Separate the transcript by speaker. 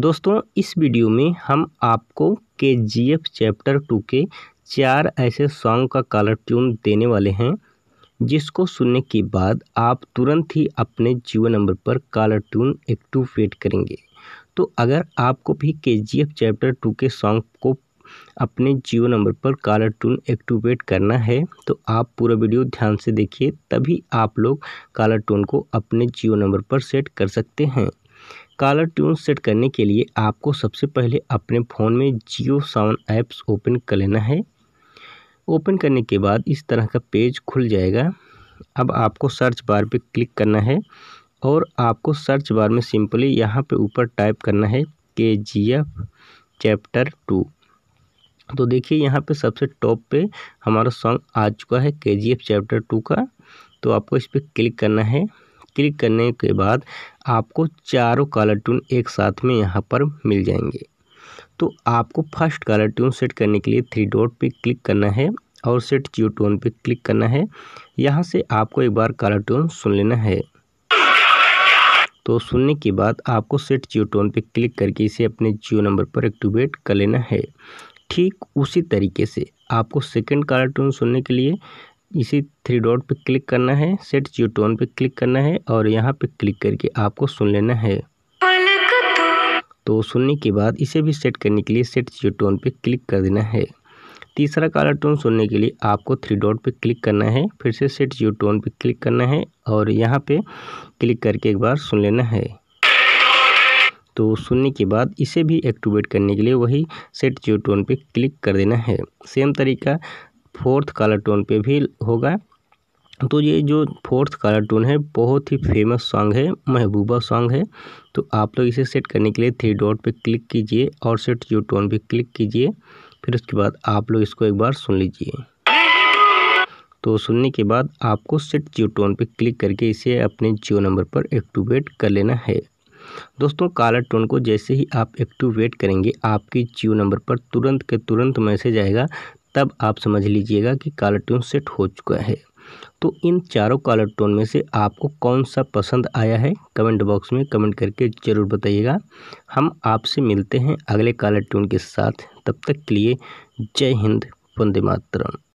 Speaker 1: दोस्तों इस वीडियो में हम आपको के जी एफ चैप्टर टू के चार ऐसे सॉन्ग का कलर ट्यून देने वाले हैं जिसको सुनने के बाद आप तुरंत ही अपने जीवन नंबर पर कलर ट्यून एक्टिवेट करेंगे तो अगर आपको भी K G F chapter two के सॉन्ग को अपने जियो नंबर पर कलर ट्यून एक्टिवेट करना है तो आप पूरा वीडियो ध्यान से देखिए तभी आप लोग कलर ट्यून को अपने जियो नंबर पर सेट कर सकते हैं कॉलर ट्यून सेट करने के लिए आपको सबसे पहले अपने फ़ोन में जियो साउंड ऐप्स ओपन कर लेना है ओपन करने के बाद इस तरह का पेज खुल जाएगा अब आपको सर्च बार पे क्लिक करना है और आपको सर्च बार में सिंपली यहाँ पे ऊपर टाइप करना है के जी एफ चैप्टर टू तो देखिए यहाँ पे सबसे टॉप पे हमारा सॉन्ग आ चुका है के जी एफ चैप्टर टू का तो आपको इस पर क्लिक करना है क्लिक करने के बाद आपको चारों कलर ट्यून एक साथ में यहाँ पर मिल जाएंगे तो आपको फर्स्ट कलर ट्यून सेट करने के लिए थ्री डॉट पे क्लिक करना है और सेट जियो टोन पर क्लिक करना है यहाँ से आपको एक बार कलर ट्यून सुन लेना है तो सुनने के बाद आपको सेट जियो टोन पर क्लिक करके इसे अपने जियो नंबर पर एक्टिवेट कर लेना है ठीक उसी तरीके से आपको सेकंड कलर ट्यून सुनने के लिए इसी थ्री डॉट पे क्लिक करना है सेट जियो टोन पे क्लिक करना है और यहाँ पे क्लिक करके आपको सुन लेना है तो सुनने के बाद इसे भी सेट करने के लिए सेट जियो टोन पे क्लिक कर देना है तीसरा काला टोन सुनने के लिए आपको थ्री डॉट पे क्लिक करना है फिर से सेट जियो टोन पे क्लिक करना है और यहाँ पे क्लिक करके एक बार सुन लेना है तो सुनने के बाद इसे भी एक्टिवेट करने के लिए वही सेट जियो टोन पे क्लिक कर देना है सेम तरीका फोर्थ कलर टोन पे भी होगा तो ये जो फोर्थ कलर टोन है बहुत ही फेमस सॉन्ग है महबूबा सॉन्ग है तो आप लोग इसे सेट करने के लिए थ्री डॉट पे क्लिक कीजिए और सेट जो टोन पे क्लिक कीजिए फिर उसके बाद आप लोग इसको एक बार सुन लीजिए तो सुनने के बाद आपको सेट जियो टोन पर क्लिक करके इसे अपने जियो नंबर पर एक्टिवेट कर लेना है दोस्तों काला टोन को जैसे ही आप एक्टिवेट करेंगे आपकी जियो नंबर पर तुरंत के तुरंत मैसेज आएगा तब आप समझ लीजिएगा कि काला ट्यून सेट हो चुका है तो इन चारों कालर टोन में से आपको कौन सा पसंद आया है कमेंट बॉक्स में कमेंट करके ज़रूर बताइएगा हम आपसे मिलते हैं अगले कालर टोन के साथ तब तक के लिए जय हिंद वंदे मातरम